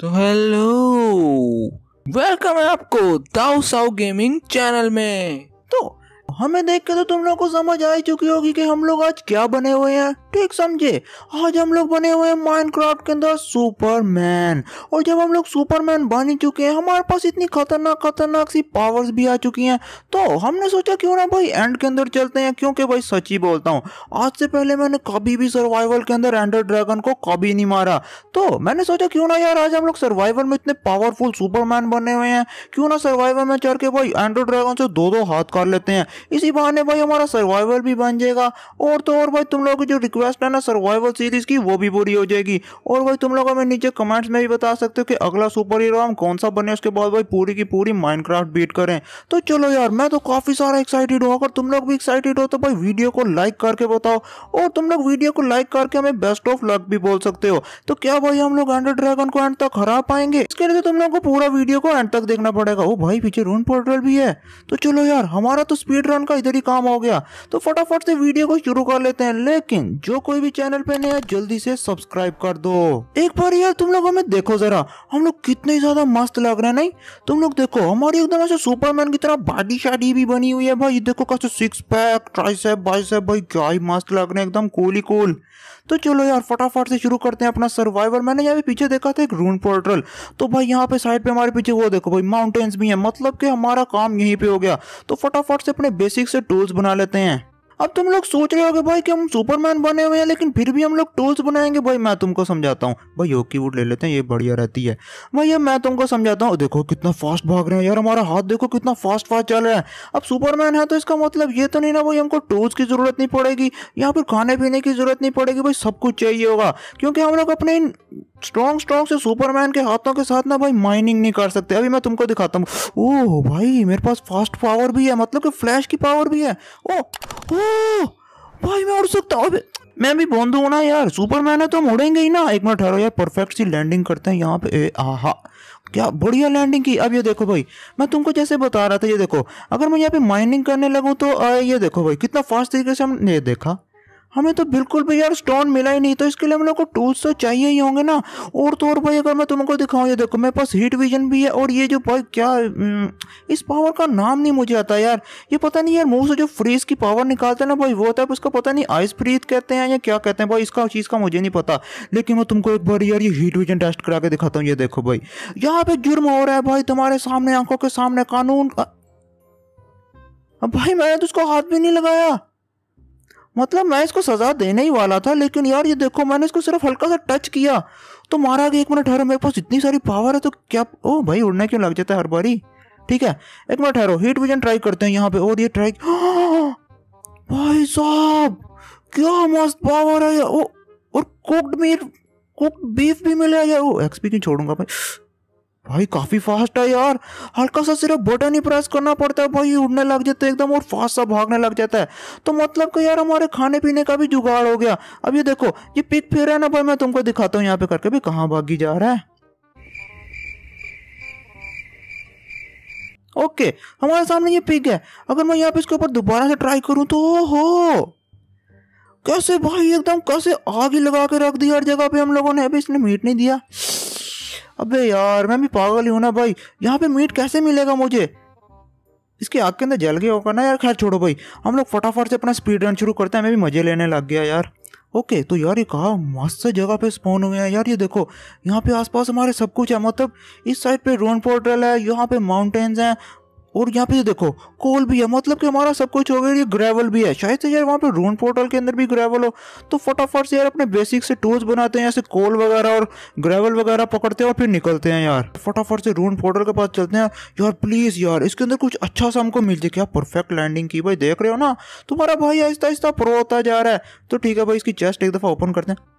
तो hello welcome है आपको दाऊ साउ गेमिंग चैनल में तो हमें देख के तो तुम लोग को समझ आ चुकी होगी कि हम लोग आज क्या बने हुए हैं ठीक समझे आज हम लोग बने हुए हैं माइनक्राफ्ट के अंदर सुपरमैन और जब हम लोग सुपरमैन बन ही चुके हैं हमारे पास इतनी खतरनाक खतरनाक सी पावर्स भी आ चुकी हैं तो हमने सोचा क्यों ना भाई एंड के अंदर चलते हैं क्योंकि भाई सच ही बोलता हूँ आज से पहले मैंने कभी भी सर्वाइवल के अंदर एंडर ड्रैगन को कभी नहीं मारा तो मैंने सोचा क्यों ना यार आज हम लोग सर्वाइवल में इतने पावरफुल सुपरमैन बने हुए हैं क्यों ना सर्वाइवल में चढ़ के भाई एंडर ड्रैगन से दो दो हाथ कर लेते हैं इसी बहाने भाई हमारा सर्वाइवल भी बन जाएगा और तो और भाई तुम लोग जो है ना सर्वाइवल सीरीज की वो भी पूरी हो जाएगी और भाई तुम लोग हमें नीचे कमेंट्स में भी बता सकते हो कि अगला सुपर हीरो हम कौन सा बने उसके बाद भाई पूरी की पूरी माइनक्राफ्ट बीट करें तो चलो यार मैं तो काफ़ी सारा एक्साइटेड हूँ अगर तुम लोग भी एक्साइटेड हो तो भाई वीडियो को लाइक करके बताओ और तुम लोग वीडियो को लाइक करके हमें बेस्ट ऑफ लक भी बोल सकते हो तो क्या भाई हम लोग अंडर ड्रैगन को एंड तक हरा पाएंगे इसके लिए तो तुम लोग को पूरा वीडियो को एंड तक देखना पड़ेगा वो भाई पीछे रून पोर्टल भी है तो चलो यार हमारा तो स्पीड रन का इधर ही काम हो गया तो फटाफट से वीडियो को शुरू कर लेते हैं लेकिन जो कोई भी चैनल पे नया जल्दी से सब्सक्राइब कर दो एक बार यार तुम लोग हमें देखो जरा हम लोग कितने ज्यादा मस्त लग रहे हैं नहीं तुम लोग देखो हमारी एकदम ऐसे सुपरमैन की तरह बाडी शाडी भी बनी हुई है भाई देखो कैसे सिक्स पैक ट्राइसेप बाइसेप भाई क्या ही मस्त लग रहे हैं एकदम कूल ही कूल तो चलो यार फटाफट से शुरू करते हैं अपना सर्वाइवल मैंने यहाँ पे पीछे देखा था एक रून पोर्टल तो भाई यहाँ पे साइड पे हमारे पीछे वो देखो भाई माउंटेन्स भी है मतलब कि हमारा काम यहीं पे हो गया तो फटाफट से अपने बेसिक से टूल्स बना लेते हैं अब तुम लोग सोच रहे होगे भाई कि हम सुपरमैन बने हुए हैं लेकिन फिर भी हम लोग टूल्स बनाएंगे भाई मैं तुमको समझाता हूँ भाई योकी वुड ले लेते हैं ये बढ़िया रहती है भाई ये मैं तुमको समझाता हूँ देखो कितना फास्ट भाग रहे हैं यार हमारा हाथ देखो कितना फास्ट फास्ट चल रहा है अब सुपरमैन है तो इसका मतलब ये तो नहीं ना भाई हमको टूल्स की ज़रूरत नहीं पड़ेगी या फिर खाने पीने की ज़रूरत नहीं पड़ेगी भाई सब कुछ चाहिए होगा क्योंकि हम लोग अपने स्ट्रॉन्ग स्ट्रॉन्ग से सुपरमैन के हाथों के साथ ना भाई माइनिंग नहीं कर सकते अभी मैं तुमको दिखाता हूँ ओह भाई मेरे पास फास्ट पावर भी है मतलब कि फ्लैश की पावर भी है ओ ओ भाई मैं उड़ सकता हूँ मैं भी बोंद हूँ ना यार सुपरमैन है तो हम उड़ेंगे ही ना एक मिनट ठहरो यार परफेक्ट सी लैंडिंग करते हैं यहाँ पे ए आहा क्या बढ़िया लैंडिंग की अब ये देखो भाई मैं तुमको जैसे बता रहा था ये देखो अगर मैं यहाँ पे माइनिंग करने लगूँ तो आ, ये देखो भाई कितना फास्ट तरीके से हमने ये देखा हमें तो बिल्कुल भी यार स्टोन मिला ही नहीं तो इसके लिए हम लोग को टूल्स तो चाहिए ही होंगे ना और तो और भाई अगर मैं तुमको दिखाऊँ ये देखो मेरे पास हीट विजन भी है और ये जो भाई क्या हम्म, इस पावर का नाम नहीं मुझे आता यार ये पता नहीं यार मुँह से जो फ्रीज की पावर निकालते हैं ना भाई वो होता है उसका पता नहीं आइस फ्रीज कहते हैं या क्या कहते हैं भाई इसका चीज़ का मुझे नहीं पता लेकिन मैं तुमको एक बार यार ये हीट विजन टेस्ट करा के दिखाता हूँ ये देखो भाई यहाँ पे जुर्म हो रहा है भाई तुम्हारे सामने आंखों के सामने कानून भाई मैंने तो उसको हाथ भी नहीं लगाया मतलब मैं इसको सजा देने ही वाला था लेकिन यार ये देखो मैंने इसको सिर्फ हल्का सा टच किया तो मारा गया एक मिनट ठहरो मेरे पास इतनी सारी पावर है तो क्या ओ भाई उड़ने क्यों लग जाता है हर बारी ठीक है एक मिनट ठहरो हीट विजन ट्राई करते हैं यहाँ पे और ये ट्राई भाई साहब क्या मस्त पावर है ओ और कुकड मीट कुक बीफ भी मिला यार वो एक्सपी क्यों छोड़ूंगा भाई भाई काफ़ी फास्ट है यार हल्का सा सिर्फ बटन ही प्रेस करना पड़ता है भाई उड़ने लग जाते एकदम और फास्ट सा भागने लग जाता है तो मतलब कि यार हमारे खाने पीने का भी जुगाड़ हो गया अब ये देखो ये पिक फिर है ना भाई मैं तुमको दिखाता हूँ यहाँ पे करके भी कहाँ भागी जा रहा है ओके हमारे सामने ये पिग है अगर मैं यहाँ पे इसके ऊपर दोबारा से ट्राई करूँ तो हो कैसे भाई एकदम कैसे आग ही लगा के रख दिया हर जगह पे हम लोगों ने अभी इसने मीट नहीं दिया अबे यार मैं भी पागल ही हूँ ना भाई यहाँ पे मीट कैसे मिलेगा मुझे इसके आग के अंदर जल गया होगा ना यार खैर छोड़ो भाई हम लोग फटाफट से अपना स्पीड रन शुरू करते हैं मैं भी मज़े लेने लग गया यार ओके तो यार ये कहा मस्त जगह पे स्पॉन हुए हैं यार ये देखो यहाँ पे आसपास हमारे सब कुछ है मतलब इस साइड पे रोन पोर्टल है यहाँ पे माउंटेन्स हैं और यहाँ पे देखो कोल भी है मतलब कि हमारा सब कुछ हो गया ये ग्रेवल भी है शायद से यार वहाँ पे रून पोर्टल के अंदर भी ग्रेवल हो तो फटाफट से यार अपने बेसिक से टूल्स बनाते हैं जैसे कोल वगैरह और ग्रेवल वगैरह पकड़ते हैं और फिर निकलते हैं यार फटाफट से रून पोर्टल के पास चलते हैं यार प्लीज़ यार इसके अंदर कुछ अच्छा सा हमको मिल जाए क्या परफेक्ट लैंडिंग की भाई देख रहे हो ना तुम्हारा भाई आहिस्ता आहिस्ता प्रो होता जा रहा है तो ठीक है भाई इसकी चेस्ट एक दफ़ा ओपन करते हैं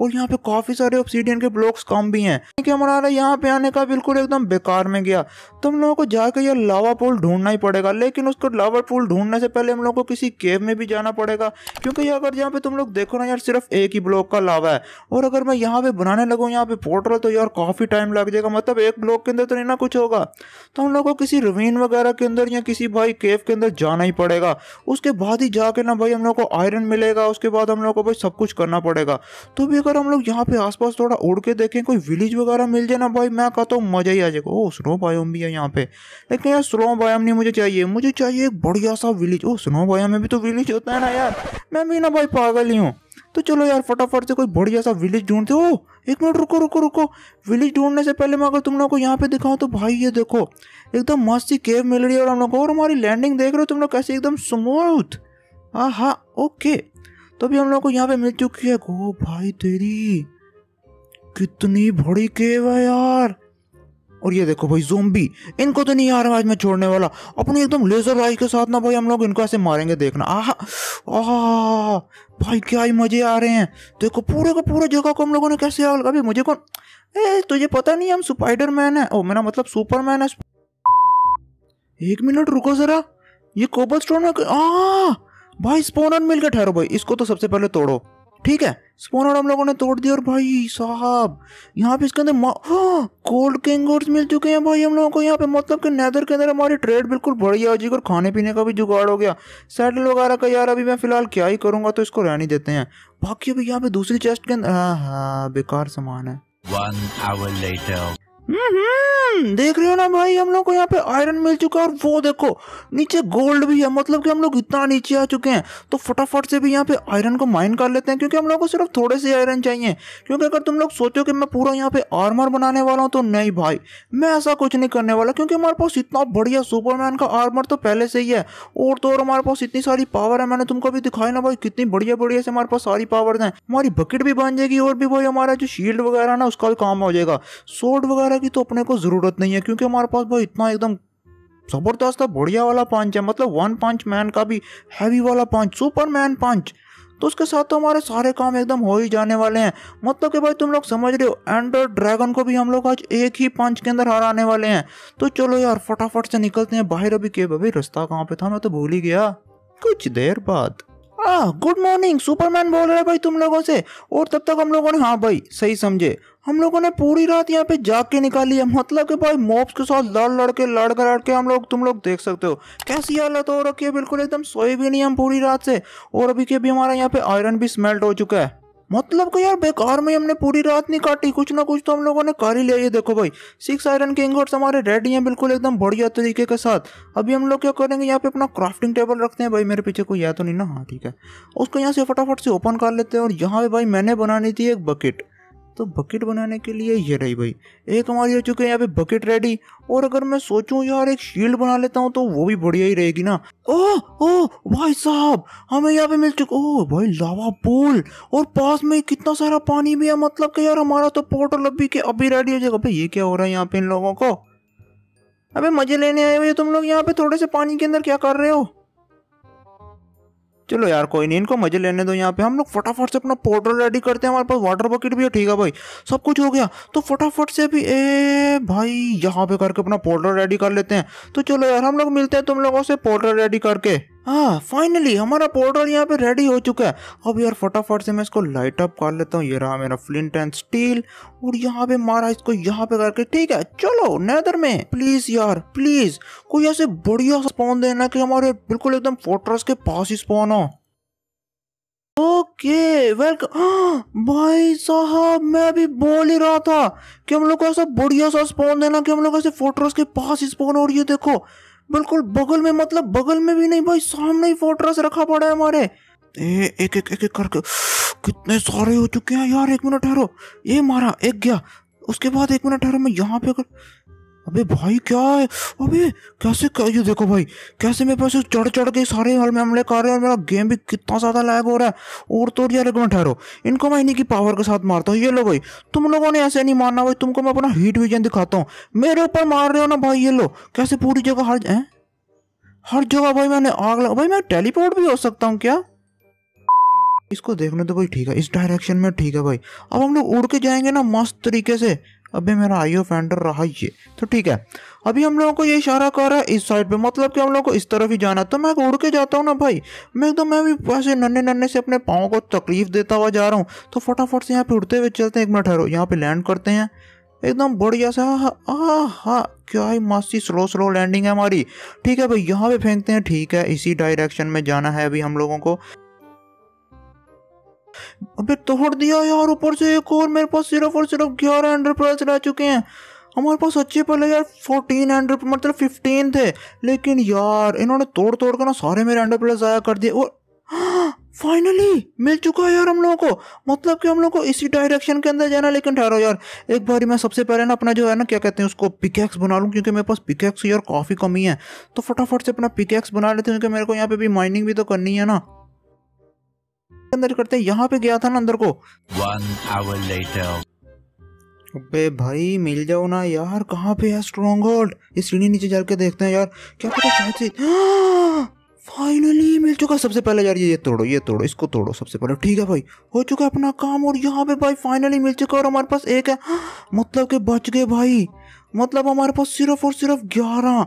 और यहाँ पे काफ़ी सारे ऑब्सीडियन के ब्लॉक्स कम भी हैं कि हमारा यहाँ पे आने का बिल्कुल एकदम बेकार में गया तो हम लोगों को जाकर यह लावा पुल ढूंढना ही पड़ेगा लेकिन उसको लावा पुल ढूंढने से पहले हम लोग को किसी केव में भी जाना पड़ेगा क्योंकि अगर यहाँ पे तुम लोग देखो ना यार सिर्फ एक ही ब्लॉक का लावा है और अगर मैं यहाँ पे बनाने लगूँ यहाँ पे पोर्टल तो यार काफ़ी टाइम लग जाएगा मतलब एक ब्लॉक के अंदर तो नहीं ना कुछ होगा तो हम लोग को किसी रवीन वगैरह के अंदर या किसी भाई केव के अंदर जाना ही पड़ेगा उसके बाद ही जाके ना भाई हम लोग को आयरन मिलेगा उसके बाद हम लोग को भाई सब कुछ करना पड़ेगा तो भी अगर हम लोग यहाँ पे आसपास थोड़ा उड़ के देखें कोई विलेज वगैरह मिल जाए ना भाई मैं कहता हूँ मज़ा ही आ जाएगा ओ स्नो बायोम भी है यहाँ पे लेकिन यार स्नो बायोम नहीं मुझे चाहिए मुझे चाहिए एक बढ़िया सा विलेज ओ स्नो बायोम में भी तो विलेज होता है ना यार मैं भी ना भाई पागल ही हूँ तो चलो यार फटाफट से कोई बढ़िया सा विलेज ढूंढते हो एक मिनट रुको रुको रुको विलेज ढूंढने से पहले मैं अगर तुम लोग को यहाँ पे दिखाऊँ तो भाई ये देखो एकदम मस्त सी केव मिल रही है और हम लोग को और हमारी लैंडिंग देख रहे हो तुम लोग कैसे एकदम स्मूथ हाँ हाँ ओके तो भी हम लोग को यहाँ पे मिल चुकी है गो भाई तेरी कितनी बड़ी केव है यार और ये देखो भाई जोम्बी इनको तो नहीं आ रहा आज मैं छोड़ने वाला अपनी एकदम लेजर राइज के साथ ना भाई हम लोग इनको ऐसे मारेंगे देखना आह आह भाई क्या ही मजे आ रहे हैं देखो पूरे का पूरे जगह को हम लोगों ने कैसे आग लगा मुझे कौन ए तुझे पता नहीं हम स्पाइडर मैन है ओ मेरा मतलब सुपरमैन है एक मिनट रुको जरा ये कोबल स्टोन में आ भाई स्पोनन मिल गया ठहरो भाई इसको तो सबसे पहले तोड़ो ठीक है स्पोनर हम लोगों ने तोड़ दिया और भाई साहब यहाँ पे इसके अंदर कोल्ड कैंगर्स हाँ, मिल चुके हैं भाई हम लोगों को यहाँ पे मतलब कि नेदर के अंदर हमारी ट्रेड बिल्कुल बढ़िया हो जाएगी और खाने पीने का भी जुगाड़ हो गया सैटल वगैरह का यार अभी मैं फिलहाल क्या ही करूँगा तो इसको रहने देते हैं बाकी अभी यहाँ पे दूसरी चेस्ट के अंदर हाँ, हाँ, बेकार सामान है हम्म, देख रहे हो ना भाई हम लोग को यहाँ पे आयरन मिल चुका है और वो देखो नीचे गोल्ड भी है मतलब कि हम लोग इतना नीचे आ चुके हैं तो फटाफट से भी यहाँ पे आयरन को माइन कर लेते हैं क्योंकि हम लोग को सिर्फ थोड़े से आयरन चाहिए क्योंकि अगर तुम लोग सोचो कि मैं पूरा यहाँ पे आर्मर बनाने वाला हूँ तो नहीं भाई मैं ऐसा कुछ नहीं करने वाला क्योंकि हमारे पास इतना बढ़िया सुपरमैन का आर्मर तो पहले से ही है और तो और हमारे पास इतनी सारी पावर है मैंने तुमको भी दिखाई ना भाई कितनी बढ़िया बढ़िया से हमारे पास सारी पावर है हमारी बकेट भी बन जाएगी और भी भाई हमारा जो शील्ड वगैरह ना उसका भी काम हो जाएगा सोड वगैरह वगैरह की तो अपने को ज़रूरत नहीं है क्योंकि हमारे पास भाई इतना एकदम ज़बरदस्त है बढ़िया वाला पंच है मतलब वन पंच मैन का भी हैवी वाला पंच सुपर मैन पंच तो उसके साथ तो हमारे सारे काम एकदम हो ही जाने वाले हैं मतलब कि भाई तुम लोग समझ रहे हो एंडर ड्रैगन को भी हम लोग आज एक ही पंच के अंदर हराने वाले हैं तो चलो यार फटाफट से निकलते हैं बाहर अभी के अभी रास्ता कहाँ पे था मैं तो भूल ही गया कुछ देर बाद आ गुड मॉर्निंग सुपरमैन बोल रहे भाई तुम लोगों से और तब तक हम लोगों ने हाँ भाई सही समझे हम लोगों ने पूरी रात यहाँ पे जाके के निकाली है मतलब कि भाई मॉब्स के साथ लड़ लड़ के लड़ के लड़ के हम लोग तुम लोग देख सकते हो कैसी हालत हो रखी है बिल्कुल एकदम सोए भी नहीं हम पूरी रात से और अभी के भी हमारा यहाँ पे आयरन भी स्मेल्ट हो चुका है मतलब कि यार बेकार में हमने पूरी रात नहीं काटी कुछ ना कुछ तो हम लोगों ने कर ही लिया ये देखो भाई सिक्स आयरन के इंगर्ट्स हमारे रेडी हैं बिल्कुल एकदम बढ़िया तरीके के साथ अभी हम लोग क्या करेंगे यहाँ पे अपना क्राफ्टिंग टेबल रखते हैं भाई मेरे पीछे कोई है तो नहीं ना हाँ ठीक है उसको यहाँ से फटाफट से ओपन कर लेते हैं और यहाँ पे भाई मैंने बनानी थी एक बकेट तो बकेट बनाने के लिए ये रही भाई एक हमारी हो चुकी है यहाँ पे बकेट रेडी और अगर मैं सोचूं यार एक शील्ड बना लेता हूँ तो वो भी बढ़िया ही रहेगी ना ओह ओह भाई साहब हमें यहाँ पे मिल चुका ओह भाई लावा पूल और पास में कितना सारा पानी भी है मतलब कि यार हमारा तो पोर्टल अभी के अभी रेडी हो जाएगा भाई ये क्या हो रहा है यहाँ पे इन लोगों को अभी मजे लेने आए हुए तुम लोग यहाँ पे थोड़े से पानी के अंदर क्या कर रहे हो चलो यार कोई नहीं इनको मजे लेने दो यहाँ पे हम लोग फटाफट से अपना पाउडर रेडी करते हैं हमारे पास वाटर बकेट भी है ठीक है भाई सब कुछ हो गया तो फटाफट से भी ए भाई यहाँ पे करके अपना पाउडर रेडी कर लेते हैं तो चलो यार हम लोग मिलते हैं तुम लोगों से पाउडर रेडी करके हाँ फाइनली हमारा पोर्टल यहाँ पे रेडी हो चुका है अब यार फटाफट से मैं इसको लाइट अप कर लेता हूँ ये रहा मेरा फ्लिंट एंड स्टील और यहाँ पे मारा इसको यहाँ पे करके ठीक है चलो नेदर में प्लीज यार प्लीज कोई ऐसे बढ़िया स्पॉन देना कि हमारे बिल्कुल एकदम फोर्ट्रेस के पास ही स्पॉन हो ओके वेलकम हाँ, भाई साहब मैं अभी बोल ही रहा था कि हम लोग को ऐसा बढ़िया सा स्पॉन देना कि हम लोग ऐसे फोर्ट्रेस के पास ही स्पॉन हो रही है देखो बिल्कुल बगल में मतलब बगल में भी नहीं भाई सामने ही फोर्ट्रेस रखा पड़ा है हमारे एक एक एक एक करके कितने सारे हो चुके हैं यार एक मिनट ठहरो ये मारा एक गया उसके बाद एक मिनट ठहरो मैं यहाँ पे कर अबे भाई क्या है अबे कैसे क्या ये देखो भाई कैसे मेरे पास चढ़ चढ़ के सारे हाल में हमले कर रहे हैं मेरा गेम भी कितना ज़्यादा लैग हो रहा है और तो यार एक मिनट ठहरो इनको मैं इन्हीं की पावर के साथ मारता हूँ ये लो भाई तुम लोगों ने ऐसे नहीं मारना भाई तुमको मैं अपना हीट विजन दिखाता हूँ मेरे ऊपर मार रहे हो ना भाई ये लो कैसे पूरी जगह हर है हर जगह भाई मैंने आग लगा भाई मैं टेलीपोर्ट भी हो सकता हूँ क्या इसको देखने तो भाई ठीक है इस डायरेक्शन में ठीक है भाई अब हम लोग उड़ के जाएंगे ना मस्त तरीके से अभी मेरा आई ऑफ एंडर रहा ये तो ठीक है अभी हम लोगों को ये इशारा कर रहा है इस साइड पे मतलब कि हम लोग को इस तरफ ही जाना तो मैं उड़ के जाता हूँ ना भाई मैं एकदम मैं भी वैसे नन्हे नन्हे से अपने पाँव को तकलीफ देता हुआ जा रहा हूँ तो फटाफट से यहाँ पे उड़ते हुए चलते हैं एक मिनट ठहरो यहाँ पे लैंड करते हैं एकदम बढ़िया सा आ हा क्या ही मस्ती स्लो स्लो लैंडिंग है हमारी ठीक है भाई यहाँ पे फेंकते हैं ठीक है इसी डायरेक्शन में जाना है अभी हम लोगों को अबे तोड़ दिया यार ऊपर से एक और मेरे पास सिर्फ और सिर्फ ग्यारह एंड्रप्राइज रह चुके हैं हमारे पास अच्छे पहले यार फोर्टीन हंड्रेड मतलब फिफ्टीन थे लेकिन यार इन्होंने तोड़ तोड़ कर ना सारे मेरे हंड्रेड प्लस ज़ाया कर दिए और फाइनली मिल चुका है यार हम लोगों को मतलब कि हम लोग को इसी डायरेक्शन के अंदर जाना लेकिन ठहरो यार एक बार मैं सबसे पहले ना अपना जो है ना क्या कहते हैं उसको पिकैक्स बना लूँ क्योंकि मेरे पास पिकैक्स यार काफ़ी कमी है तो फटाफट से अपना पिकैक्स बना लेते हैं क्योंकि मेरे को यहाँ पे भी माइनिंग भी तो करनी है ना अंदर करते हैं यहाँ पे गया था ना अंदर को अबे भाई मिल जाओ ना यार कहाँ पे है स्ट्रॉन्ग होल्ड ये सीढ़ी नीचे जाके देखते हैं यार क्या पता शायद से फाइनली हाँ! मिल चुका सबसे पहले यार ये ये तोड़ो ये तोड़ो इसको तोड़ो सबसे पहले ठीक है भाई हो चुका है अपना काम और यहाँ पे भाई फाइनली मिल चुका और हमारे पास एक है हाँ! मतलब के बच गए भाई मतलब हमारे पास सिर्फ और सिर्फ ग्यारह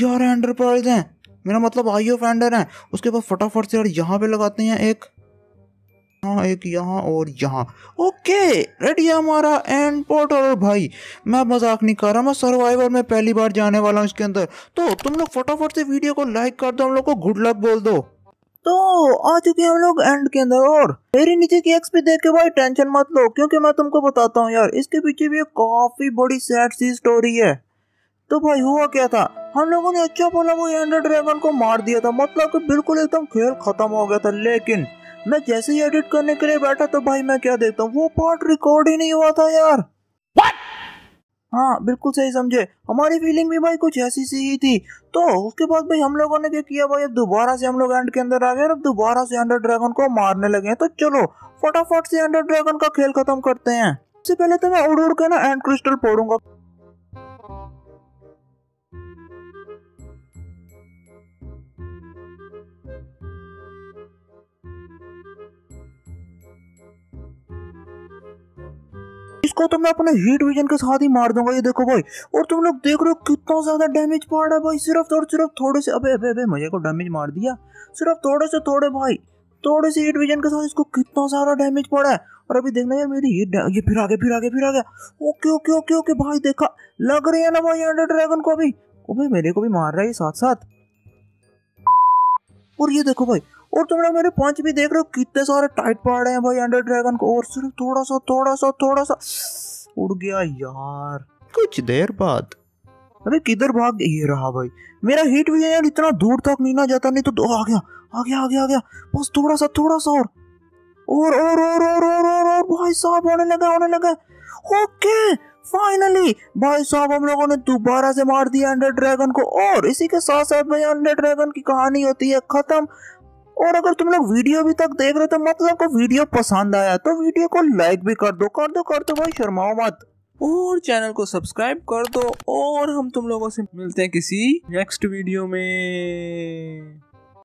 ग्यारह एंडरप्राइज हैं मेरा मतलब आई ऑफ एंडर है उसके बाद फटाफट से यार यहाँ पे लगाते हैं एक यहाँ एक यहाँ और यहाँ ओके रेडी हमारा एंड पोर्टल भाई मैं मजाक नहीं कर रहा मैं सर्वाइवर में पहली बार जाने वाला हूँ इसके अंदर तो तुम लोग फटाफट से वीडियो को लाइक कर दो हम लोग को गुड लक बोल दो तो आ चुके हम लोग एंड के अंदर और मेरे नीचे की एक्स भी देख के भाई टेंशन मत लो क्योंकि मैं तुमको बताता हूँ यार इसके पीछे भी एक काफी बड़ी सैड सी स्टोरी है तो भाई हुआ क्या था हम लोगों ने अच्छा बोला वो एंडर ड्रैगन को मार दिया था मतलब कि बिल्कुल एकदम खेल खत्म हो गया था लेकिन मैं जैसे ही एडिट करने के लिए बैठा तो भाई मैं क्या देखता हूँ वो पार्ट रिकॉर्ड ही नहीं हुआ था यार What? हाँ बिल्कुल सही समझे हमारी फीलिंग भी भाई कुछ ऐसी सी ही थी तो उसके बाद भाई हम लोगों ने क्या किया भाई अब दोबारा से हम लोग एंड के अंदर आ गए अब दोबारा से अंडर ड्रैगन को मारने लगे हैं तो चलो फटाफट से अंडर ड्रैगन का खेल खत्म करते हैं सबसे पहले तो मैं उड़ उड़ के ना एंड क्रिस्टल फोड़ूंगा को तो मैं अपने हीट विजन के साथ ही मार दूंगा ये देखो भाई और तुम लोग देख रहे हो कितना ज्यादा डैमेज पड़ रहा है भाई सिर्फ और सिर्फ थोड़े से अबे अबे अबे मजे को डैमेज मार दिया सिर्फ थोड़े से थोड़े भाई थोड़े से हीट विजन के साथ इसको कितना सारा डैमेज पड़ा है और अभी देखना यार मेरी हीट ये फिर आगे फिर आगे फिर आ गया ओके ओके ओके ओके भाई देखा लग रही है ना भाई अंडर ड्रैगन को अभी अबे मेरे को भी मार रहा है साथ साथ और ये देखो भाई और तुम लोग मेरे पंच भी देख रहे हो कितने सारे टाइट पड़ रहे हैं भाई अंडर ड्रैगन को और सिर्फ थोड़ा सा थोड़ा सा थोड़ा सा उड़ गया यार कुछ देर बाद अरे किधर भाग ये रहा भाई मेरा हिट भी है यार इतना दूर तक नहीं ना जाता नहीं तो दो आ गया आ गया आ गया आ गया बस थोड़ा सा थोड़ा सा और और और और और और और, और भाई साहब होने लगा होने लगा ओके फाइनली भाई साहब हम लोगों ने दोबारा से मार दिया अंडर ड्रैगन को और इसी के साथ साथ भाई अंडर ड्रैगन की कहानी होती है खत्म और अगर तुम लोग वीडियो अभी तक देख रहे हो तो मतलब तो को वीडियो पसंद आया तो वीडियो को लाइक भी कर दो कर दो कर दो भाई शर्माओ मत और चैनल को सब्सक्राइब कर दो और हम तुम लोगों से मिलते हैं किसी नेक्स्ट वीडियो में